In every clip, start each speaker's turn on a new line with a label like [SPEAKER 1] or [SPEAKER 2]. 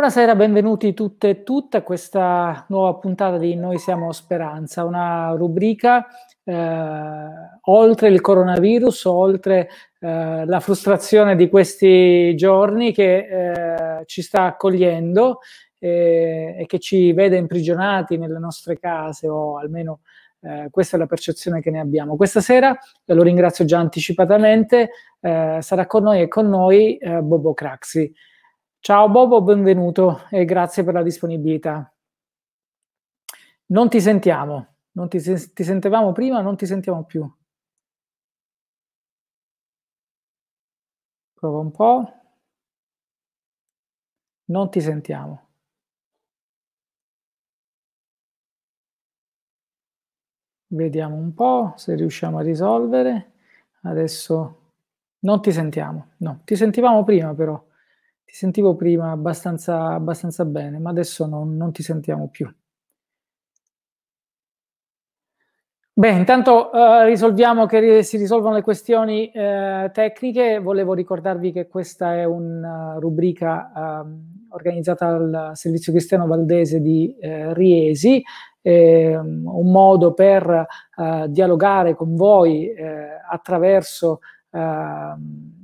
[SPEAKER 1] Buonasera, benvenuti tutte e tutte a questa nuova puntata di Noi siamo Speranza, una rubrica eh, oltre il coronavirus, oltre eh, la frustrazione di questi giorni che eh, ci sta accogliendo eh, e che ci vede imprigionati nelle nostre case o almeno eh, questa è la percezione che ne abbiamo. Questa sera, e eh, lo ringrazio già anticipatamente, eh, sarà con noi e con noi eh, Bobo Craxi. Ciao Bobo, benvenuto e grazie per la disponibilità. Non ti sentiamo, non ti, sen- ti sentivamo prima, non ti sentiamo più. Prova un po'. Non ti sentiamo. Vediamo un po' se riusciamo a risolvere. Adesso non ti sentiamo. No, ti sentivamo prima però ti sentivo prima abbastanza, abbastanza bene, ma adesso non, non ti sentiamo più. Beh, intanto eh, risolviamo che si risolvono le questioni eh, tecniche. Volevo ricordarvi che questa è una eh, rubrica eh, organizzata dal Servizio Cristiano Valdese di eh, Riesi, ehm, un modo per eh, dialogare con voi attraverso ehm,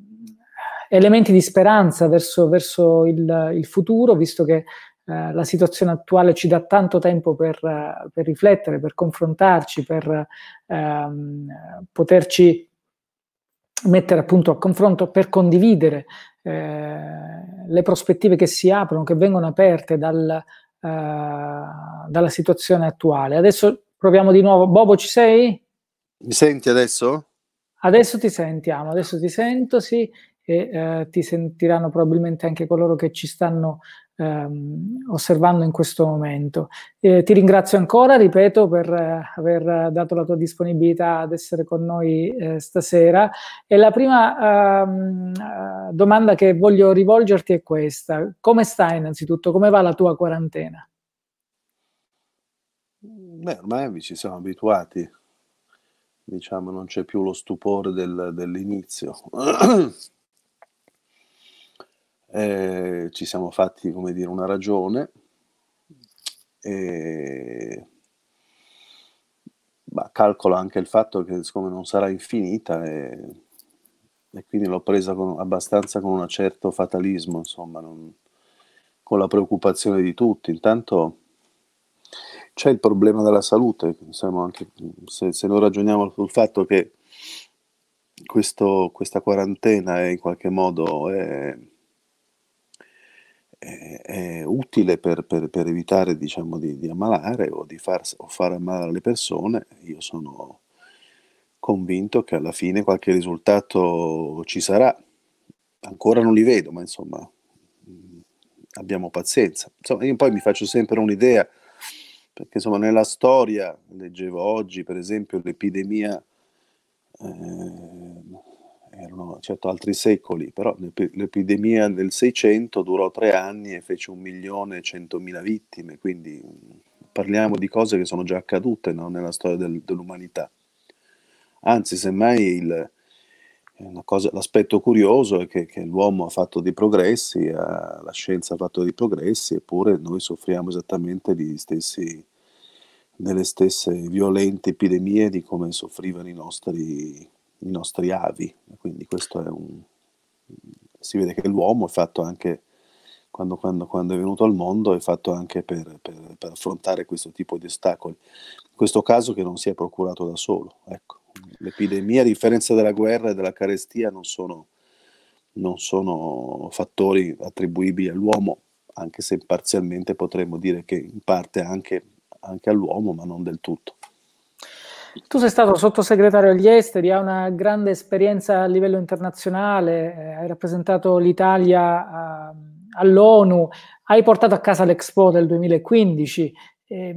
[SPEAKER 1] elementi di speranza verso, verso il, il, futuro, visto che eh, la situazione attuale ci dà tanto tempo per, eh, per riflettere, per confrontarci, per ehm, poterci mettere appunto a confronto, per condividere eh, le prospettive che si aprono, che vengono aperte dal, eh, dalla situazione attuale. Adesso proviamo di nuovo. Bobo, ci sei?
[SPEAKER 2] Mi senti adesso?
[SPEAKER 1] Adesso ti sentiamo, adesso ti sento, sì e eh, ti sentiranno probabilmente anche coloro che ci stanno ehm, osservando in questo momento. Eh, ti ringrazio ancora, ripeto, per eh, aver dato la tua disponibilità ad essere con noi eh, stasera e la prima ehm, eh, domanda che voglio rivolgerti è questa. Come stai innanzitutto? Come va la tua quarantena?
[SPEAKER 2] Beh, ormai ci siamo abituati, diciamo, non c'è più lo stupore del, dell'inizio eh, ci siamo fatti come dire, una ragione. E... Ma calcolo anche il fatto che siccome non sarà infinita e, e quindi l'ho presa con, abbastanza con un certo fatalismo, insomma, non... con la preoccupazione di tutti. Intanto c'è il problema della salute, anche, se, se non ragioniamo sul fatto che questo, questa quarantena è eh, in qualche modo... È, è, utile per, per, per evitare diciamo, di, di, ammalare o di far, o far ammalare le persone, io sono convinto che alla fine qualche risultato ci sarà. Ancora non li vedo, ma insomma mm, abbiamo pazienza. Insomma, io poi mi faccio sempre un'idea, perché insomma nella storia, leggevo oggi per esempio l'epidemia eh, erano certo altri secoli, però l'epidemia del 600 durò tre anni e fece un milione e centomila vittime, quindi mm, parliamo di cose che sono già accadute no? nella storia del, dell'umanità. Anzi, semmai il, cosa, l'aspetto curioso è che, che, l'uomo ha fatto dei progressi, ha, la scienza ha fatto dei progressi, eppure noi soffriamo esattamente stessi, delle stesse violente epidemie di come soffrivano i nostri i nostri avi, quindi questo è un... si vede che l'uomo è fatto anche, quando, quando, quando è venuto al mondo, è fatto anche per, per, per, affrontare questo tipo di ostacoli. In questo caso che non si è procurato da solo, ecco. L'epidemia, a differenza della guerra e della carestia, non sono, non sono fattori attribuibili all'uomo, anche se parzialmente potremmo dire che in parte anche, anche all'uomo, ma non del tutto.
[SPEAKER 1] Tu sei stato sottosegretario agli esteri, hai una grande esperienza a livello internazionale, eh, hai rappresentato l'Italia eh, all'ONU, hai portato a casa l'Expo del 2015. Eh,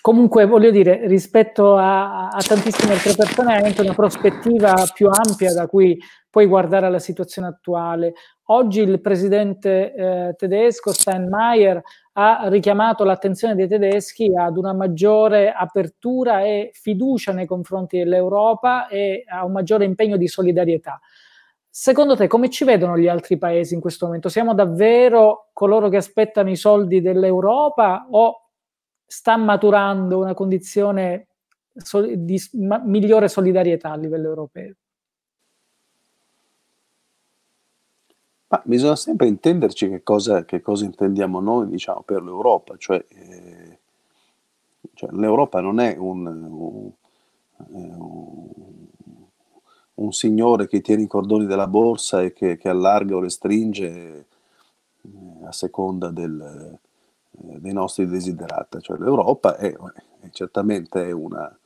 [SPEAKER 1] comunque, voglio dire, rispetto a, a tantissime altre persone, hai anche una prospettiva più ampia da cui puoi guardare alla situazione attuale. Oggi il presidente eh, tedesco Steinmeier ha richiamato l'attenzione dei tedeschi ad una maggiore apertura e fiducia nei confronti dell'Europa e a un maggiore impegno di solidarietà. Secondo te come ci vedono gli altri paesi in questo momento? Siamo davvero coloro che aspettano i soldi dell'Europa o sta maturando una condizione di migliore solidarietà a livello europeo?
[SPEAKER 2] Ma bisogna sempre intenderci che cosa, che cosa intendiamo noi diciamo, per l'Europa, cioè, eh, cioè l'Europa non è un, eh, un, un, signore che tiene i cordoni della borsa e che, che allarga o restringe eh, a seconda del, eh, dei nostri desiderata, cioè, l'Europa è, è certamente una,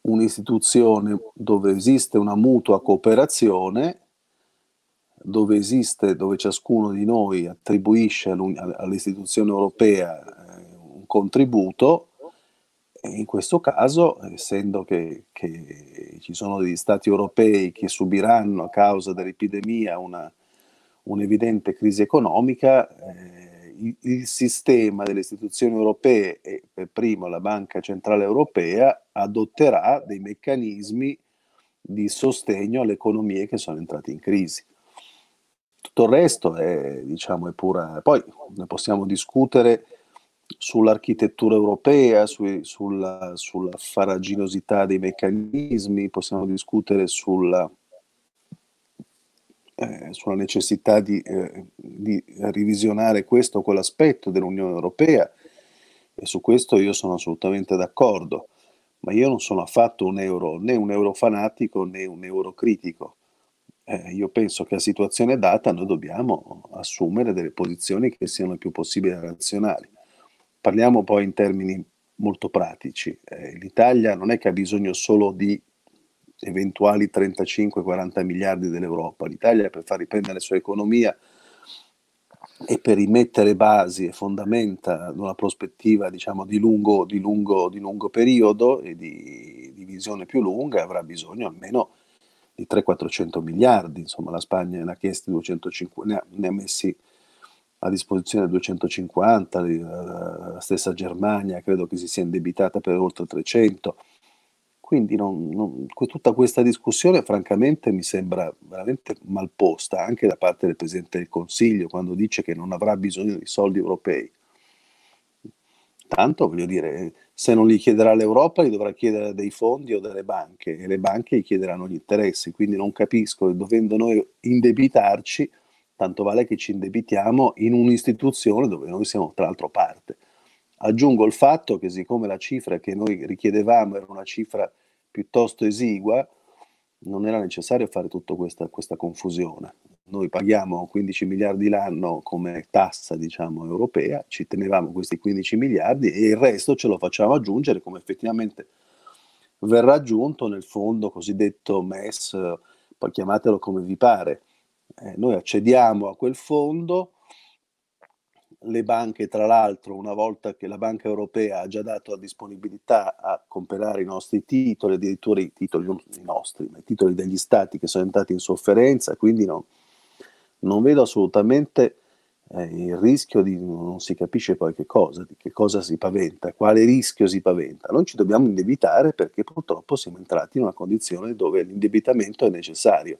[SPEAKER 2] un'istituzione dove esiste una mutua cooperazione dove esiste, dove ciascuno di noi attribuisce all'istituzione europea eh, un contributo, in questo caso, essendo che, che, ci sono degli stati europei che subiranno a causa dell'epidemia una, un'evidente crisi economica, eh, il, il, sistema delle istituzioni europee e per primo la Banca Centrale Europea adotterà dei meccanismi di sostegno alle economie che sono entrate in crisi. Tutto il resto è, diciamo, è pura... Poi ne possiamo discutere sull'architettura europea, su, sulla, sulla faraginosità dei meccanismi, possiamo discutere sulla, eh, sulla necessità di, eh, di, revisionare questo o quell'aspetto dell'Unione Europea e su questo io sono assolutamente d'accordo, ma io non sono affatto un euro, né un eurofanatico né un eurocritico eh, io penso che a situazione data noi dobbiamo assumere delle posizioni che siano il più possibile razionali. Parliamo poi in termini molto pratici. Eh, L'Italia non è che ha bisogno solo di eventuali 35-40 miliardi dell'Europa. L'Italia per far riprendere la sua economia e per rimettere basi e fondamenta ad una prospettiva diciamo, di, lungo, di, lungo, di lungo periodo e di, di visione più lunga avrà bisogno almeno di 300-400 miliardi, insomma la Spagna ne ha chiesti 250, ne ha, ne ha messi a disposizione 250, eh, la stessa Germania credo che si sia indebitata per oltre 300. Quindi non, non, tutta questa discussione francamente mi sembra veramente malposta anche da parte del Presidente del Consiglio quando dice che non avrà bisogno di soldi europei tanto voglio dire, se non li chiederà l'Europa, li dovrà chiedere dei fondi o delle banche e le banche gli chiederanno gli interessi, quindi non capisco, che dovendo noi indebitarci, tanto vale che ci indebitiamo in un'istituzione dove noi siamo tra l'altro parte. Aggiungo il fatto che siccome la cifra che noi richiedevamo era una cifra piuttosto esigua, non era necessario fare tutta questa, questa confusione noi paghiamo 15 miliardi l'anno come tassa diciamo, europea, ci tenevamo questi 15 miliardi e il resto ce lo facciamo aggiungere come effettivamente verrà aggiunto nel fondo cosiddetto MES, poi chiamatelo come vi pare. Eh, noi accediamo a quel fondo, le banche tra l'altro una volta che la banca europea ha già dato la disponibilità a comprare i nostri titoli, addirittura i titoli, i nostri, ma i titoli degli stati che sono entrati in sofferenza, quindi non, non vedo assolutamente eh, il rischio di non si capisce poi che cosa, di che cosa si paventa, quale rischio si paventa. Non ci dobbiamo indebitare perché purtroppo siamo entrati in una condizione dove l'indebitamento è necessario.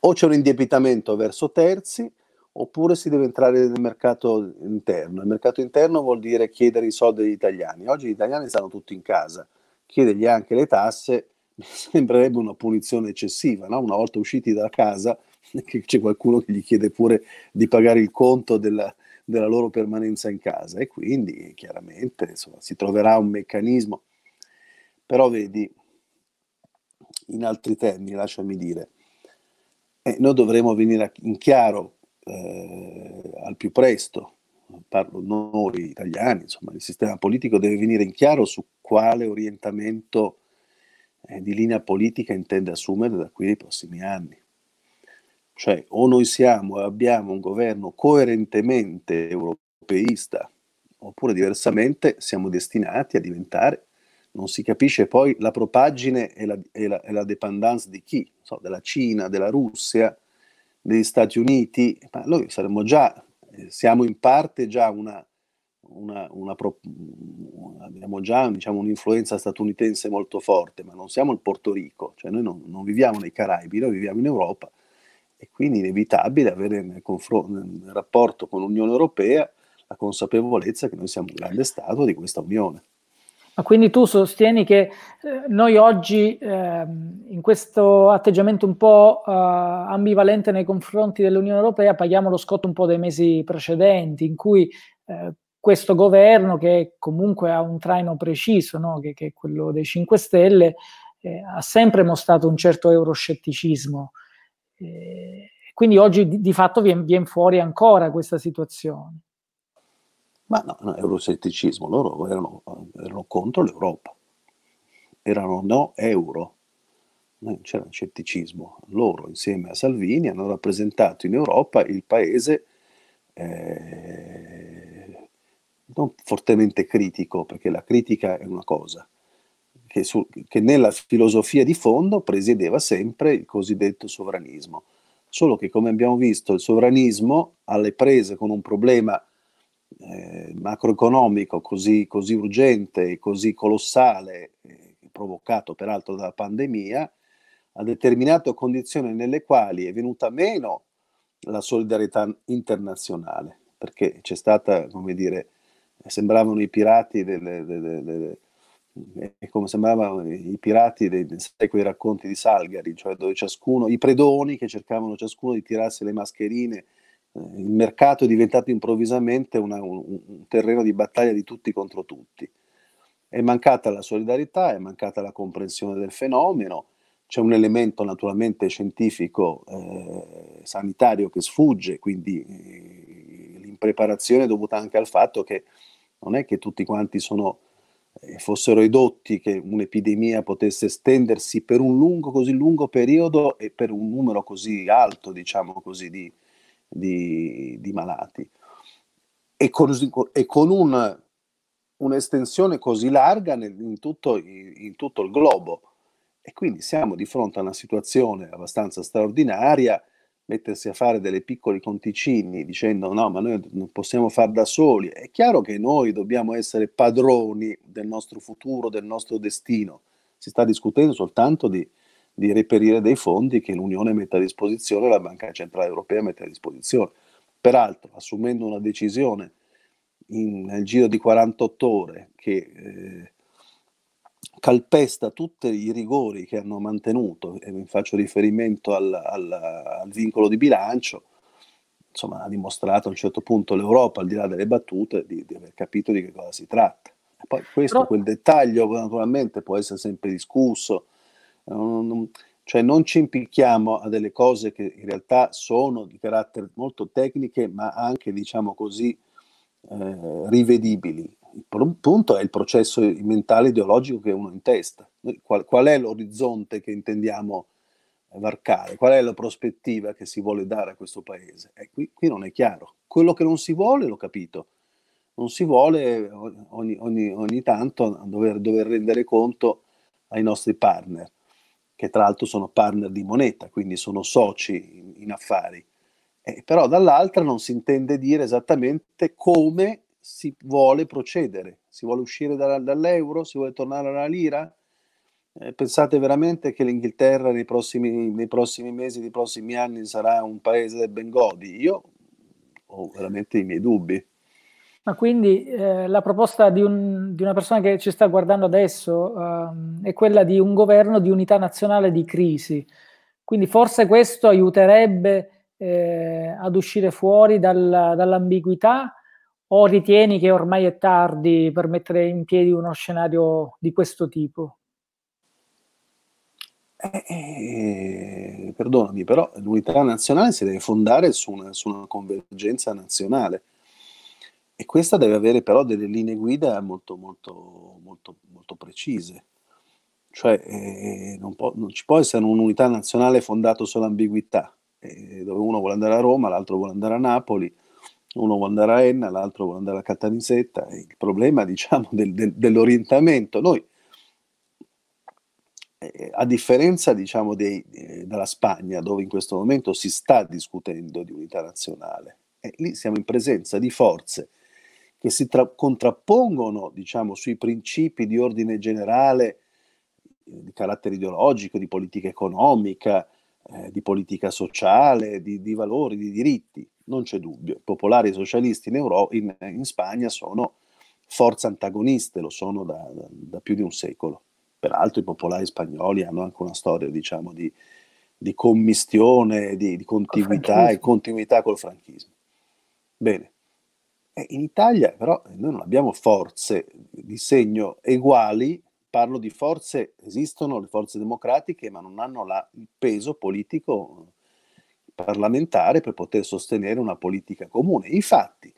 [SPEAKER 2] O c'è un indebitamento verso terzi, oppure si deve entrare nel mercato interno. Il mercato interno vuol dire chiedere i soldi agli italiani. Oggi gli italiani stanno tutti in casa, chiedergli anche le tasse mi sembrerebbe una punizione eccessiva, no? una volta usciti da casa che c'è qualcuno che gli chiede pure di pagare il conto della, della loro permanenza in casa e quindi chiaramente insomma, si troverà un meccanismo. Però vedi, in altri termini, lasciami dire, eh, noi dovremo venire in chiaro eh, al più presto, parlo noi italiani, insomma il sistema politico deve venire in chiaro su quale orientamento eh, di linea politica intende assumere da qui ai prossimi anni. Cioè o noi siamo e abbiamo un governo coerentemente europeista, oppure diversamente siamo destinati a diventare, non si capisce poi la propaggine e la, e la, e la dependance di chi, so, della Cina, della Russia, degli Stati Uniti, ma noi saremmo già, eh, siamo in parte già una, una, una pro, abbiamo già diciamo, un'influenza statunitense molto forte, ma non siamo il Porto Rico, cioè noi non, non viviamo nei Caraibi, noi viviamo in Europa è quindi inevitabile avere nel, nel rapporto con l'Unione Europea la consapevolezza che noi siamo un grande Stato di questa Unione.
[SPEAKER 1] Ma quindi tu sostieni che eh, noi oggi, eh, in questo atteggiamento un po' eh, ambivalente nei confronti dell'Unione Europea, paghiamo lo scotto un po' dei mesi precedenti, in cui eh, questo governo, che comunque ha un traino preciso, no? che, che, è quello dei 5 Stelle, eh, ha sempre mostrato un certo euroscetticismo eh, quindi oggi di, di fatto viene, vien fuori ancora questa situazione. Ma
[SPEAKER 2] no, no eurosetticismo, loro erano, erano contro l'Europa, erano no euro, non c'era scetticismo. Loro, insieme a Salvini, hanno rappresentato in Europa il paese eh, non fortemente critico, perché la critica è una cosa, che, su, che nella filosofia di fondo presiedeva sempre il cosiddetto sovranismo. Solo che, come abbiamo visto, il sovranismo alle prese con un problema eh, macroeconomico così, così, urgente e così colossale, eh, provocato peraltro dalla pandemia, ha determinato condizioni nelle quali è venuta meno la solidarietà internazionale, perché c'è stata, come dire, sembravano i pirati delle, delle, delle è come sembravano eh, i pirati dei, sai, quei racconti di Salgari, cioè dove ciascuno, i predoni che cercavano ciascuno di tirarsi le mascherine, eh, il mercato è diventato improvvisamente una, un, un, terreno di battaglia di tutti contro tutti. È mancata la solidarietà, è mancata la comprensione del fenomeno, c'è un elemento naturalmente scientifico, eh, sanitario che sfugge, quindi eh, l'impreparazione è dovuta anche al fatto che non è che tutti quanti sono eh, fossero edotti che un'epidemia potesse estendersi per un lungo, così lungo periodo e per un numero così alto, diciamo così, di, di, di malati. E con, e con un, un'estensione così larga nel, in, tutto, in tutto il globo. E quindi siamo di fronte a una situazione abbastanza straordinaria mettersi a fare delle piccole conticini dicendo no, ma noi non possiamo far da soli. È chiaro che noi dobbiamo essere padroni del nostro futuro, del nostro destino. Si sta discutendo soltanto di, di reperire dei fondi che l'Unione mette a disposizione, la Banca Centrale Europea mette a disposizione. Peraltro, assumendo una decisione in, nel giro di 48 ore che eh, calpesta tutti i rigori che hanno mantenuto, e faccio riferimento al, al, al vincolo di bilancio, insomma ha dimostrato a un certo punto l'Europa, al di là delle battute, di, di aver capito di che cosa si tratta. poi questo, Però... quel dettaglio naturalmente può essere sempre discusso, non, non, cioè non ci impicchiamo a delle cose che in realtà sono di carattere molto tecniche, ma anche, diciamo così, eh, rivedibili il punto è il processo mentale ideologico che uno ha in testa. Qual, qual è l'orizzonte che intendiamo varcare? Qual è la prospettiva che si vuole dare a questo paese? Eh, qui, qui, non è chiaro. Quello che non si vuole, l'ho capito, non si vuole ogni, ogni, ogni tanto dover, dover rendere conto ai nostri partner, che tra l'altro sono partner di moneta, quindi sono soci in, in affari. Eh, però dall'altra non si intende dire esattamente come si vuole procedere, si vuole uscire da, dall'euro, si vuole tornare alla lira. Eh, pensate veramente che l'Inghilterra nei prossimi, nei prossimi, mesi, nei prossimi anni sarà un paese del Bengodi? Io ho veramente i miei dubbi.
[SPEAKER 1] Ma quindi eh, la proposta di, un, di, una persona che ci sta guardando adesso eh, è quella di un governo di unità nazionale di crisi. Quindi forse questo aiuterebbe eh, ad uscire fuori dal, dall'ambiguità o ritieni che ormai è tardi per mettere in piedi uno scenario di questo tipo?
[SPEAKER 2] Eh, eh, perdonami, però l'unità nazionale si deve fondare su una, su una, convergenza nazionale e questa deve avere però delle linee guida molto, molto, molto, molto precise. Cioè eh, non, può, non, ci può essere un'unità nazionale fondata sull'ambiguità, eh, dove uno vuole andare a Roma, l'altro vuole andare a Napoli uno vuole andare a Enna, l'altro vuole andare a Caltanissetta, il problema diciamo del, del, dell'orientamento, noi eh, a differenza diciamo dei, eh, della Spagna dove in questo momento si sta discutendo di unità nazionale, eh, lì siamo in presenza di forze che si tra- contrappongono diciamo sui principi di ordine generale eh, di carattere ideologico, di politica economica, eh, di politica sociale, di, di valori, di diritti non c'è dubbio. Popolari e socialisti in, Euro- in, in Spagna sono forze antagoniste, lo sono da, da, da, più di un secolo. Peraltro i popolari spagnoli hanno anche una storia, diciamo, di, di commistione, di, di contiguità e continuità col franchismo. Bene. Eh, in Italia però noi non abbiamo forze di segno uguali, parlo di forze, esistono le forze democratiche, ma non hanno la, il peso politico parlamentare per poter sostenere una politica comune. Infatti,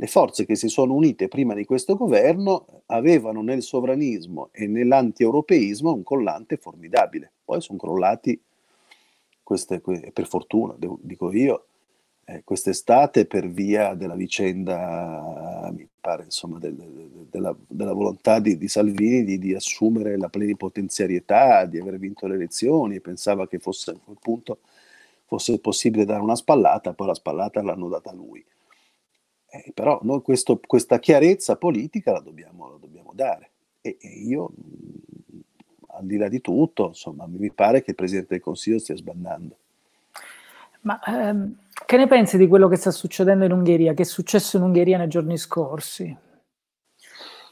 [SPEAKER 2] le forze che si sono unite prima di questo governo avevano nel sovranismo e nell'antieuropeismo un collante formidabile. Poi sono crollati, queste, per fortuna, dico io, eh, quest'estate per via della vicenda, mi pare, insomma, del, della, della, volontà di, di Salvini di, di, assumere la plenipotenziarietà, di aver vinto le elezioni, pensava che fosse a quel punto fosse possibile dare una spallata, poi la spallata l'hanno data lui. Eh, però noi questo, questa chiarezza politica la dobbiamo, la dobbiamo dare. E, e, io, mm, al di là di tutto, insomma, mi pare che il Presidente del Consiglio stia sbandando.
[SPEAKER 1] Ma ehm, che ne pensi di quello che sta succedendo in Ungheria, che è successo in Ungheria nei giorni scorsi?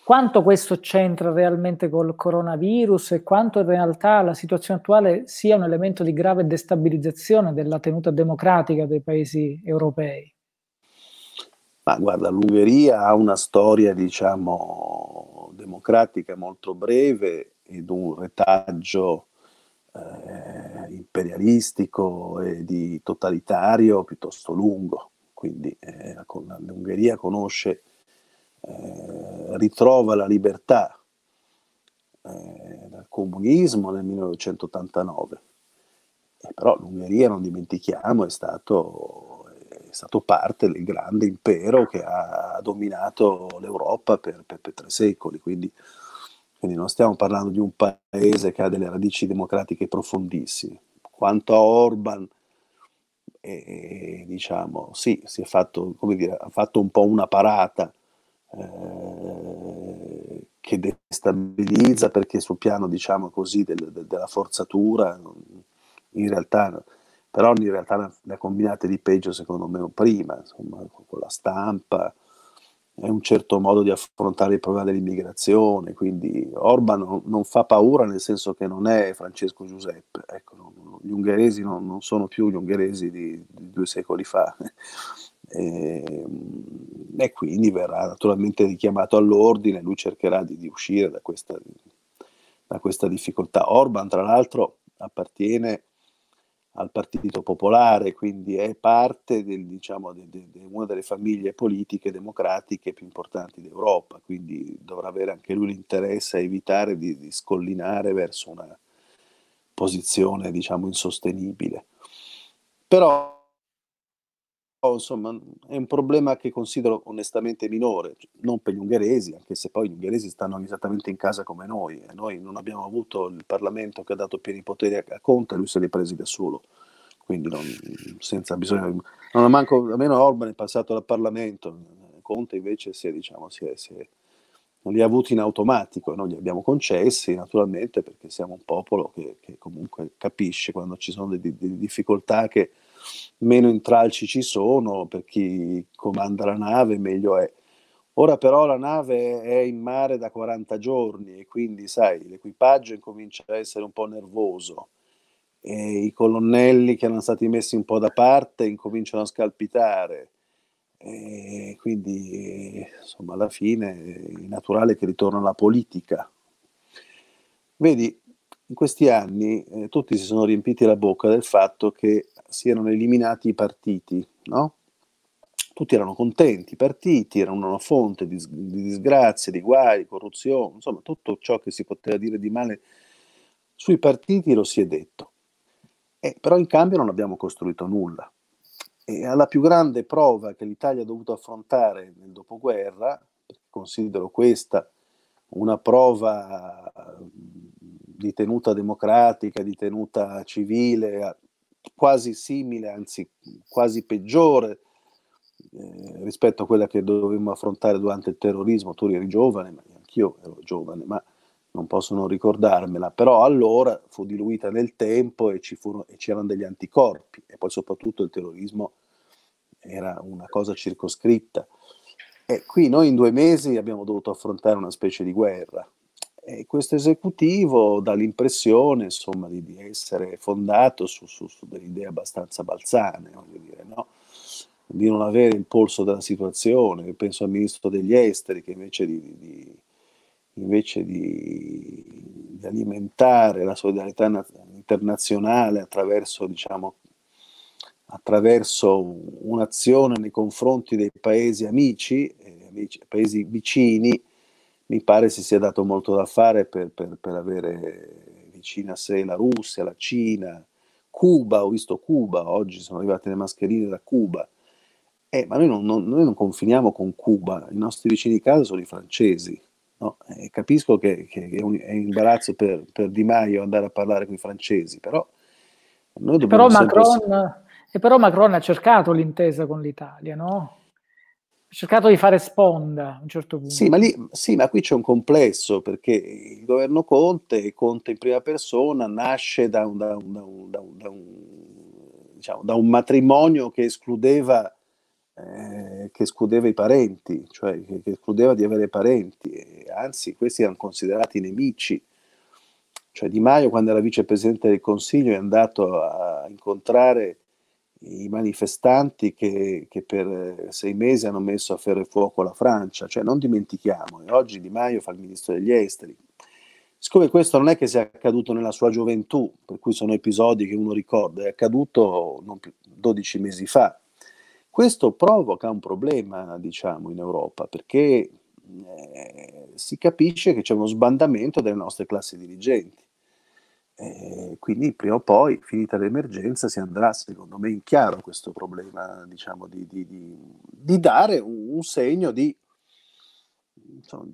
[SPEAKER 1] quanto questo c'entra realmente col coronavirus e quanto in realtà la situazione attuale sia un elemento di grave destabilizzazione della tenuta democratica dei paesi europei?
[SPEAKER 2] Ma guarda, l'Ungheria ha una storia, diciamo, democratica molto breve ed un retaggio eh, imperialistico e di totalitario piuttosto lungo. Quindi eh, l'Ungheria conosce ritrova la libertà eh, dal comunismo nel 1989. Eh, però l'Ungheria, non dimentichiamo, è stato, è stato, parte del grande impero che ha dominato l'Europa per, per, per tre secoli, quindi, quindi non stiamo parlando di un paese che ha delle radici democratiche profondissime. Quanto a Orban, e, eh, diciamo, sì, si è fatto, come dire, ha fatto un po' una parata eh, che destabilizza perché sul piano diciamo così del, del, della forzatura in realtà però in realtà ne, ne ha combinate di peggio secondo me prima insomma con la stampa è un certo modo di affrontare il problema dell'immigrazione, quindi Orban non, non fa paura nel senso che non è Francesco Giuseppe, ecco, non, gli ungheresi non, non, sono più gli ungheresi di, di due secoli fa, e, ehm, e, quindi verrà naturalmente richiamato all'ordine, lui cercherà di, di uscire da questa, da questa, difficoltà. Orban, tra l'altro, appartiene al Partito Popolare, quindi è parte del, diciamo, di de, de una delle famiglie politiche democratiche più importanti d'Europa, quindi dovrà avere anche lui l'interesse a evitare di, di scollinare verso una posizione diciamo, insostenibile. Però insomma è un problema che considero onestamente minore, cioè, non per gli ungheresi, anche se poi gli ungheresi stanno esattamente in casa come noi, e noi non abbiamo avuto il Parlamento che ha dato pieni poteri a Conte, lui se li ha presi da solo, quindi non, senza bisogno, non manco, almeno Orban è passato dal Parlamento, Conte invece si è, diciamo, si è, si è, non li ha avuti in automatico, noi li abbiamo concessi naturalmente perché siamo un popolo che, che comunque capisce quando ci sono delle difficoltà che meno intralci ci sono, per chi comanda la nave meglio è. Ora però la nave è in mare da 40 giorni e quindi, sai, l'equipaggio incomincia a essere un po' nervoso. E I colonnelli che erano stati messi un po' da parte incominciano a scalpitare. E quindi, insomma, alla fine è naturale che ritorna la politica. Vedi, in questi anni eh, tutti si sono riempiti la bocca del fatto che si erano eliminati i partiti, no? Tutti erano contenti, i partiti erano una fonte di, di disgrazie, di guai, di corruzione, insomma tutto ciò che si poteva dire di male sui partiti lo si è detto. Eh, però in cambio non abbiamo costruito nulla. E alla più grande prova che l'Italia ha dovuto affrontare nel dopoguerra, considero questa una prova di tenuta democratica, di tenuta civile, quasi simile, anzi quasi peggiore eh, rispetto a quella che dovevamo affrontare durante il terrorismo. Tu eri giovane, ma anch'io ero giovane, ma non posso non ricordarmela, però allora fu diluita nel tempo e, furono, e c'erano degli anticorpi e poi soprattutto il terrorismo era una cosa circoscritta. E qui noi in due mesi abbiamo dovuto affrontare una specie di guerra, e questo esecutivo dà l'impressione insomma, di, di, essere fondato su, su, su delle idee abbastanza balzane, dire, no? di non avere il polso della situazione. penso al ministro degli esteri che invece di, di invece di, di, alimentare la solidarietà internazionale attraverso, diciamo, attraverso un'azione nei confronti dei paesi amici, eh, amici paesi vicini, mi pare si sia dato molto da fare per, per, per avere vicino a sé la Russia, la Cina, Cuba, ho visto Cuba, oggi sono arrivate le mascherine da Cuba. Eh, ma noi non, non, noi non, confiniamo con Cuba, i nostri vicini di casa sono i francesi. No? Eh, capisco che, che, è, un, è imbarazzo per, per, Di Maio andare a parlare con i francesi, però noi dobbiamo... Però Macron,
[SPEAKER 1] sempre... però Macron ha cercato l'intesa con l'Italia, no? cercato di fare sponda a un certo punto. Sì ma, lì,
[SPEAKER 2] sì, ma qui c'è un complesso perché il governo Conte, Conte in prima persona, nasce da un, da un, da un, da un diciamo, matrimonio che escludeva, eh, che escludeva, i parenti, cioè che, che escludeva di avere parenti, e, anzi questi erano considerati nemici. Cioè Di Maio, quando era vicepresidente del Consiglio, è andato a incontrare i manifestanti che, che, per eh, sei mesi hanno messo a ferro e fuoco la Francia, cioè non dimentichiamo, e eh, oggi Di Maio fa il ministro degli esteri. Siccome questo non è che sia accaduto nella sua gioventù, per cui sono episodi che uno ricorda, è accaduto più, 12 mesi fa. Questo provoca un problema, diciamo, in Europa, perché eh, si capisce che c'è uno sbandamento delle nostre classi dirigenti eh, quindi prima o poi, finita l'emergenza, si andrà, secondo me, in chiaro questo problema, diciamo, di, di, di, di dare un, un segno di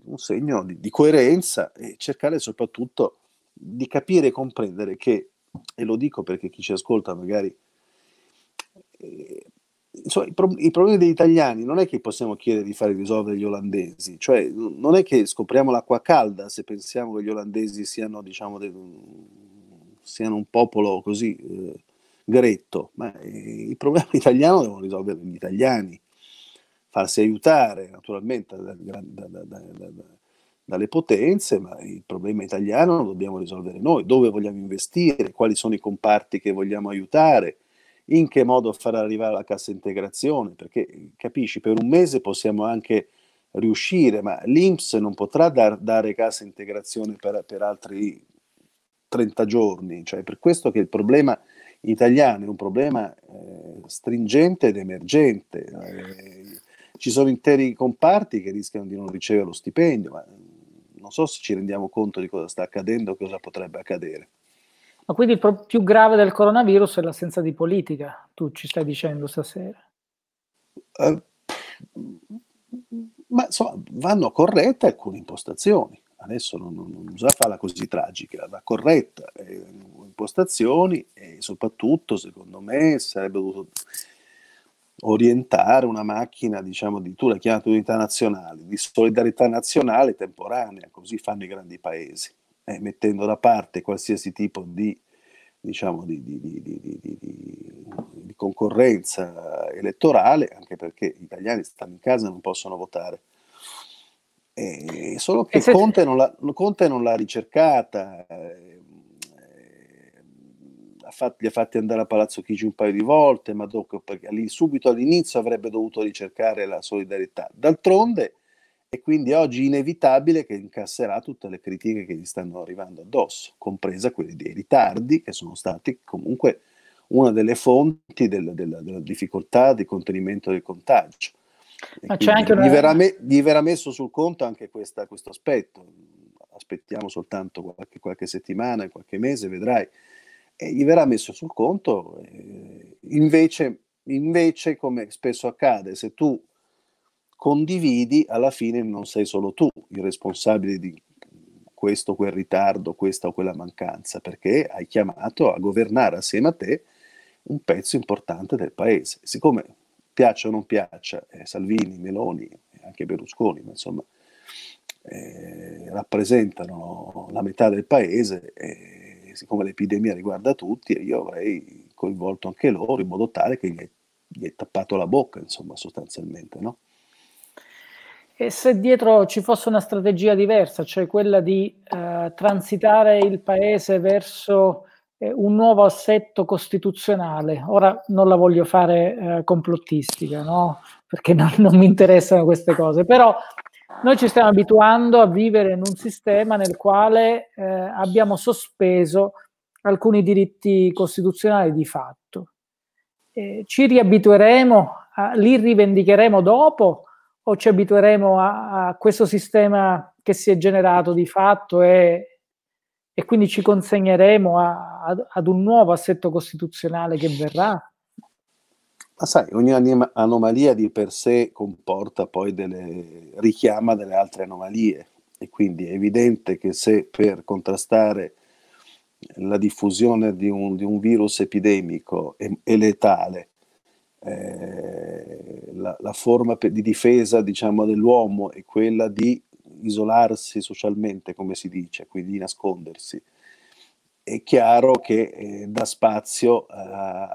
[SPEAKER 2] un segno di, coerenza e cercare soprattutto di capire e comprendere che, e lo dico perché chi ci ascolta magari eh, Insomma, i, pro- i, problemi degli italiani non è che possiamo chiedere di fare risolvere gli olandesi, cioè non è che scopriamo l'acqua calda se pensiamo che gli olandesi siano diciamo, de- siano un popolo così eh, gretto, ma il problema italiano devono risolvere gli italiani, farsi aiutare naturalmente da, da, da, dalle potenze, ma il problema italiano lo dobbiamo risolvere noi, dove vogliamo investire, quali sono i comparti che vogliamo aiutare, in che modo far arrivare la cassa integrazione, perché capisci, per un mese possiamo anche riuscire, ma l'Inps non potrà dar, dare cassa integrazione per, per, altri 30 giorni, cioè per questo che il problema italiano è un problema eh, stringente ed emergente. Eh, ci sono interi comparti che rischiano di non ricevere lo stipendio, ma non so se ci rendiamo conto di cosa sta accadendo e cosa potrebbe accadere.
[SPEAKER 1] Ma quindi il pro- più grave del coronavirus è l'assenza di politica, tu ci stai dicendo stasera. Uh, ma insomma,
[SPEAKER 2] vanno corrette alcune impostazioni adesso non, non bisogna farla così tragica, va corretta, eh, impostazioni e soprattutto secondo me sarebbe dovuto orientare una macchina, diciamo, di tu l'hai chiamata unità nazionale, di solidarietà nazionale temporanea, così fanno i grandi paesi, eh, mettendo da parte qualsiasi tipo di, diciamo, di, di, di concorrenza elettorale, anche perché gli italiani stanno in casa e non possono votare eh, solo che se... Conte, non l'ha, Conte non l'ha ricercata, eh, eh, fatti, li ha fatti andare a Palazzo Chigi un paio di volte, ma dopo, subito all'inizio avrebbe dovuto ricercare la solidarietà. D'altronde è quindi oggi inevitabile che incasserà tutte le critiche che gli stanno arrivando addosso, compresa quelle dei ritardi che sono stati comunque una delle fonti del, della, della difficoltà di contenimento del contagio
[SPEAKER 1] ma c'è anche una... gli, verrà me-
[SPEAKER 2] gli, verrà messo sul conto anche questa, questo aspetto. Aspettiamo soltanto qualche, qualche settimana, qualche mese, vedrai. E gli verrà messo sul conto. Eh, invece, invece, come spesso accade, se tu condividi, alla fine non sei solo tu il responsabile di questo o quel ritardo, questa o quella mancanza, perché hai chiamato a governare assieme a te un pezzo importante del paese. Siccome piaccia o non piaccia, eh, Salvini, Meloni, anche Berlusconi, ma insomma, eh, rappresentano la metà del paese e siccome l'epidemia riguarda tutti, io avrei coinvolto anche loro in modo tale che gli è, gli è tappato la bocca, insomma, sostanzialmente, no?
[SPEAKER 1] E se dietro ci fosse una strategia diversa, cioè quella di eh, transitare il paese verso eh, un nuovo assetto costituzionale. Ora non la voglio fare eh, complottistica, no? perché non, non mi interessano queste cose, però noi ci stiamo abituando a vivere in un sistema nel quale eh, abbiamo sospeso alcuni diritti costituzionali di fatto. Eh, ci riabitueremo, a, li rivendicheremo dopo o ci abitueremo a, a questo sistema che si è generato di fatto e, e quindi ci consegneremo a, a, ad un nuovo assetto costituzionale che verrà?
[SPEAKER 2] Ma sai, ogni anima- anomalia di per sé comporta poi delle richiama delle altre anomalie e quindi è evidente che se per contrastare la diffusione di un, di un virus epidemico e, e letale eh, la, la, forma per, di difesa diciamo, dell'uomo è quella di isolarsi socialmente, come si dice, quindi nascondersi, è chiaro che eh, dà spazio a,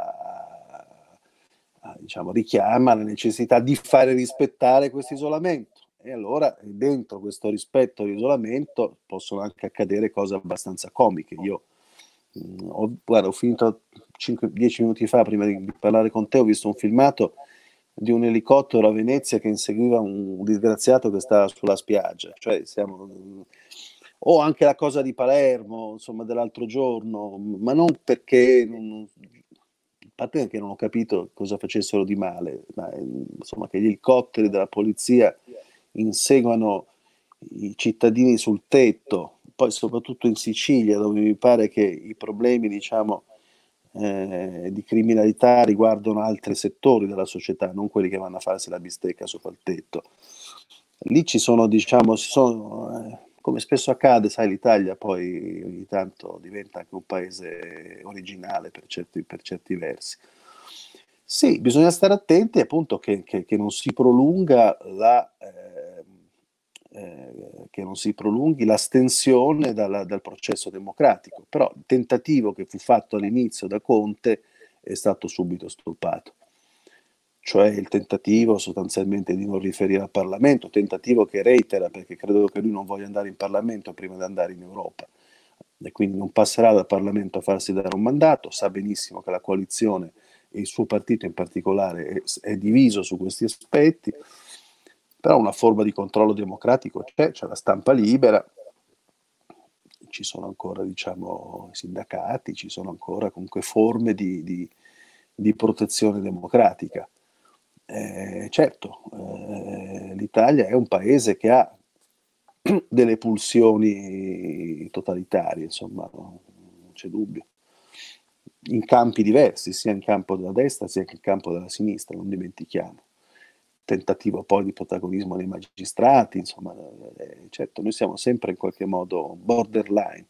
[SPEAKER 2] a diciamo, richiama la necessità di fare rispettare questo isolamento. E allora dentro questo rispetto all'isolamento possono anche accadere cose abbastanza comiche. Io mh, mm, ho, guarda, ho finito 5-10 minuti fa, prima di parlare con te, ho visto un filmato di un elicottero a Venezia che inseguiva un disgraziato che stava sulla spiaggia. Cioè siamo... O anche la cosa di Palermo, insomma, dell'altro giorno, ma non perché... Non, a parte che non ho capito cosa facessero di male, ma insomma che gli elicotteri della polizia inseguano i cittadini sul tetto, poi soprattutto in Sicilia dove mi pare che i problemi diciamo, eh, di criminalità riguardano altri settori della società, non quelli che vanno a farsi la bistecca sopra il tetto. Lì ci sono, diciamo, sono, eh, come spesso accade, sai, l'Italia poi ogni tanto diventa anche un paese originale per certi, per certi versi. Sì, bisogna stare attenti appunto che, che, che non si prolunga la... Eh, eh, che non si prolunghi l'astensione dalla, dal processo democratico, però il tentativo che fu fatto all'inizio da Conte è stato subito stoppato, cioè il tentativo sostanzialmente di non riferire al Parlamento, tentativo che reitera perché credo che lui non voglia andare in Parlamento prima di andare in Europa e quindi non passerà dal Parlamento a farsi dare un mandato, sa benissimo che la coalizione e il suo partito in particolare è, è diviso su questi aspetti però una forma di controllo democratico c'è, c'è la stampa libera, ci sono ancora diciamo, sindacati, ci sono ancora comunque forme di, di, di protezione democratica. Eh, certo, eh, l'Italia è un paese che ha delle pulsioni totalitarie, insomma, non c'è dubbio, in campi diversi, sia in campo della destra sia in campo della sinistra, non dimentichiamo tentativo poi di protagonismo dei magistrati, insomma, eh, eh, certo, noi siamo sempre in qualche modo borderline,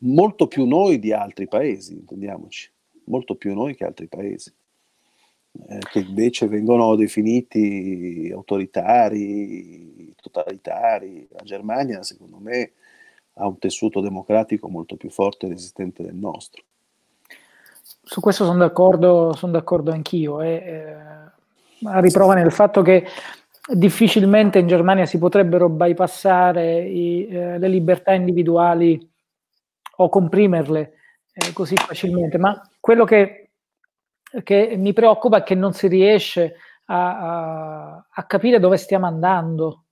[SPEAKER 2] molto più noi di altri paesi, intendiamoci, molto più noi che altri paesi, eh, che invece vengono definiti autoritari, totalitari. La Germania, secondo me, ha un tessuto democratico molto più forte e resistente del nostro.
[SPEAKER 1] Su questo sono d'accordo, sono d'accordo anch'io. Eh, eh a riprova nel fatto che difficilmente in Germania si potrebbero bypassare i, eh, le libertà individuali o comprimerle eh, così facilmente, ma quello che, che, mi preoccupa è che non si riesce a, a, a capire dove stiamo andando.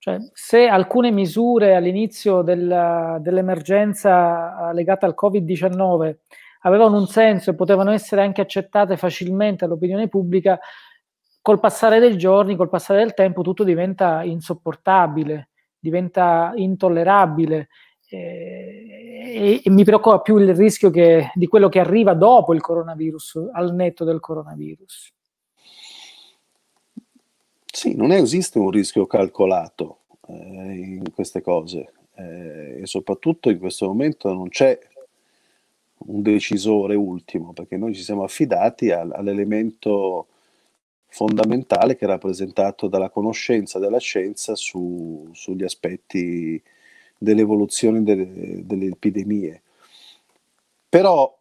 [SPEAKER 1] Cioè, se alcune misure all'inizio della, dell'emergenza eh, legata al Covid-19 avevano un senso e potevano essere anche accettate facilmente all'opinione pubblica, col passare dei giorni, col passare del tempo, tutto diventa insopportabile, diventa intollerabile. Eh, e, e, mi preoccupa più il rischio che, di quello che arriva dopo il coronavirus, al netto del coronavirus.
[SPEAKER 2] Sì, non esiste un rischio calcolato eh, in queste cose eh, e soprattutto in questo momento non c'è un decisore ultimo perché noi ci siamo affidati al, all'elemento fondamentale che è rappresentato dalla conoscenza della scienza su, sugli aspetti dell'evoluzione delle, delle epidemie. Però,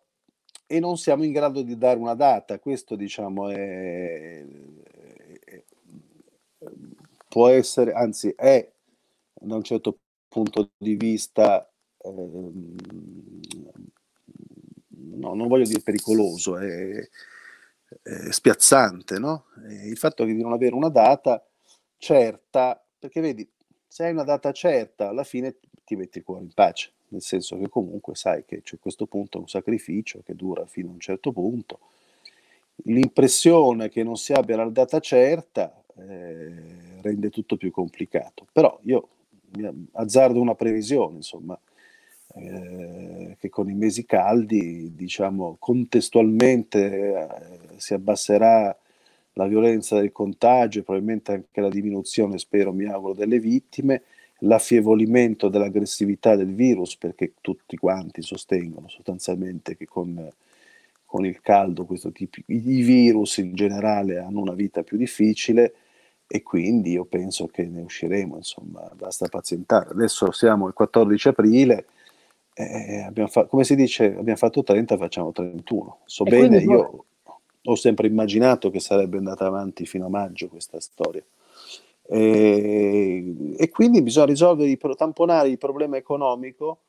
[SPEAKER 2] e non siamo in grado di dare una data, questo diciamo è, può essere, anzi è da un certo punto di vista, eh, no, non voglio dire pericoloso, è, eh, spiazzante, no? il fatto di non avere una data certa, perché vedi, se hai una data certa, alla fine ti metti il cuore in pace, nel senso che comunque sai che c'è questo punto un sacrificio che dura fino a un certo punto. L'impressione che non si abbia la data certa eh, rende tutto più complicato, però io azzardo una previsione, insomma, eh, che con i mesi caldi, diciamo, contestualmente eh, si abbasserà la violenza del contagio, e probabilmente anche la diminuzione, spero, mi auguro, delle vittime, l'affievolimento dell'aggressività del virus, perché tutti quanti sostengono sostanzialmente che con, con il caldo tipo, i virus in generale hanno una vita più difficile e quindi io penso che ne usciremo, insomma, basta pazientare. Adesso siamo il 14 aprile eh, fa- come si dice, abbiamo fatto 30, facciamo 31. So e bene, quindi... io ho sempre immaginato che sarebbe andata avanti fino a maggio questa storia. E, eh, e quindi bisogna risolvere, tamponare il problema economico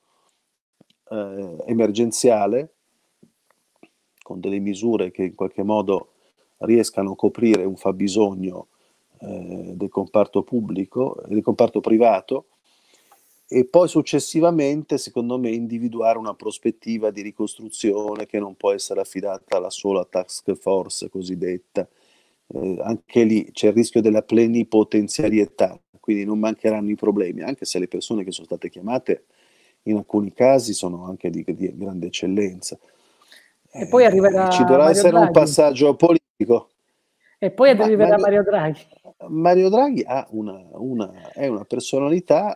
[SPEAKER 2] eh, emergenziale con delle misure che in qualche modo riescano a coprire un fabbisogno eh, del comparto pubblico e del comparto privato e poi successivamente, secondo me, individuare una prospettiva di ricostruzione che non può essere affidata alla sola task force cosiddetta. Eh, anche lì c'è il rischio della plenipotenziarietà, quindi non mancheranno i problemi, anche se le persone che sono state chiamate in alcuni casi sono anche di, di grande eccellenza.
[SPEAKER 1] E poi eh, arriverà ci dovrà Mario essere Draghi. un
[SPEAKER 2] passaggio politico.
[SPEAKER 1] E poi arriverà Ma, Mario, Mario Draghi.
[SPEAKER 2] Mario Draghi una, una, è una personalità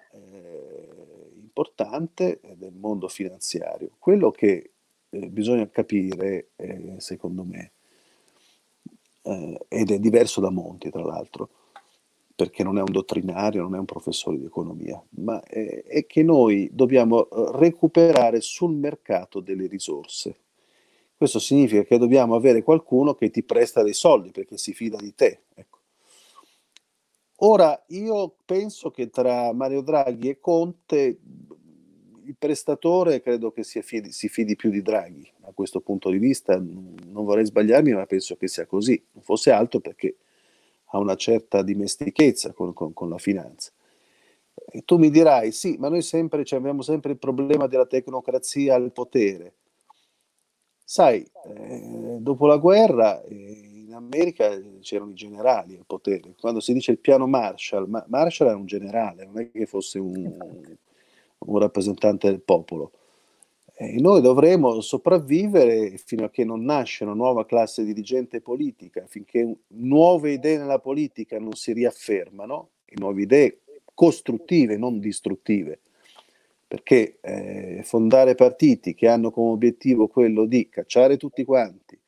[SPEAKER 2] importante eh, del mondo finanziario. Quello che eh, bisogna capire, eh, secondo me, eh, ed è diverso da Monti, tra l'altro, perché non è un dottrinario, non è un professore di economia, ma è, è che noi dobbiamo eh, recuperare sul mercato delle risorse. Questo significa che dobbiamo avere qualcuno che ti presta dei soldi perché si fida di te. Ecco. Ora, io penso che tra Mario Draghi e Conte il prestatore credo che si fidi, si fidi più di Draghi a questo punto di vista, non vorrei sbagliarmi, ma penso che sia così, non fosse altro perché ha una certa dimestichezza con, con, con la finanza. E tu mi dirai, sì, ma noi sempre, cioè, abbiamo sempre il problema della tecnocrazia al potere. Sai, eh, dopo la guerra... Eh, in America eh, c'erano i generali al potere. Quando si dice il piano Marshall, ma Marshall era un generale, non è che fosse un, un rappresentante del popolo. E noi dovremo sopravvivere fino a che non nasce una nuova classe dirigente politica, finché nuove idee nella politica non si riaffermano, e nuove idee costruttive, non distruttive. Perché eh, fondare partiti che hanno come obiettivo quello di cacciare tutti quanti,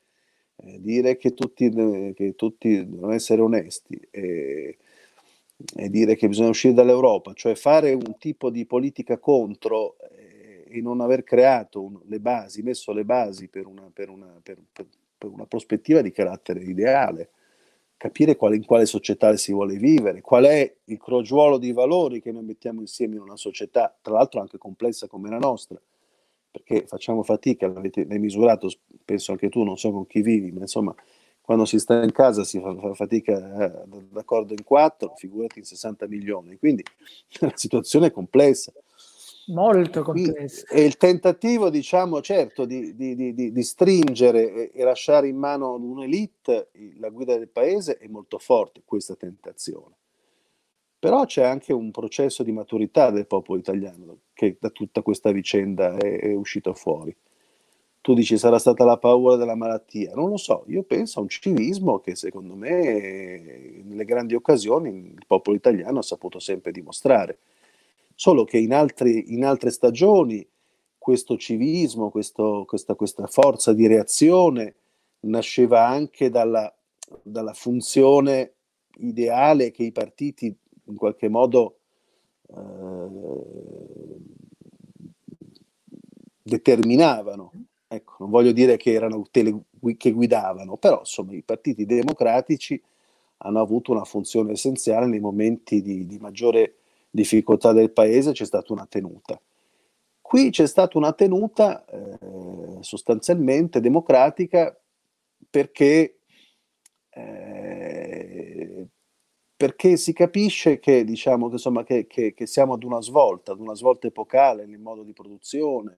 [SPEAKER 2] eh, dire che tutti, eh, che tutti, devono essere onesti e, e, dire che bisogna uscire dall'Europa, cioè fare un tipo di politica contro eh, e non aver creato un, le basi, messo le basi per una, per, una, per, per una, prospettiva di carattere ideale, capire quale, in quale società si vuole vivere, qual è il crogiuolo di valori che noi mettiamo insieme in una società, tra l'altro anche complessa come la nostra perché facciamo fatica, l'hai misurato, penso anche tu, non so con chi vivi, ma insomma quando si sta in casa si fa, fa fatica eh, d'accordo in quattro, figurati in 60 milioni, quindi la situazione è complessa.
[SPEAKER 1] Molto complessa.
[SPEAKER 2] E il tentativo, diciamo, certo, di, di, di, di stringere e, e, lasciare in mano un'elite la guida del paese è molto forte, questa tentazione però c'è anche un processo di maturità del popolo italiano che da tutta questa vicenda è, è uscito fuori. Tu dici sarà stata la paura della malattia, non lo so, io penso a un civismo che secondo me nelle grandi occasioni il popolo italiano ha saputo sempre dimostrare, solo che in, altri, in altre stagioni questo civismo, questo, questa, questa, forza di reazione nasceva anche dalla, dalla funzione ideale che i partiti in qualche modo eh, determinavano. Ecco, non voglio dire che erano tele, che guidavano, però insomma i partiti democratici hanno avuto una funzione essenziale nei momenti di, di maggiore difficoltà del paese, c'è stata una tenuta. Qui c'è stata una tenuta eh, sostanzialmente democratica perché eh, perché si capisce che, diciamo, che, insomma, che, che, che, siamo ad una svolta, ad una svolta epocale nel modo di produzione,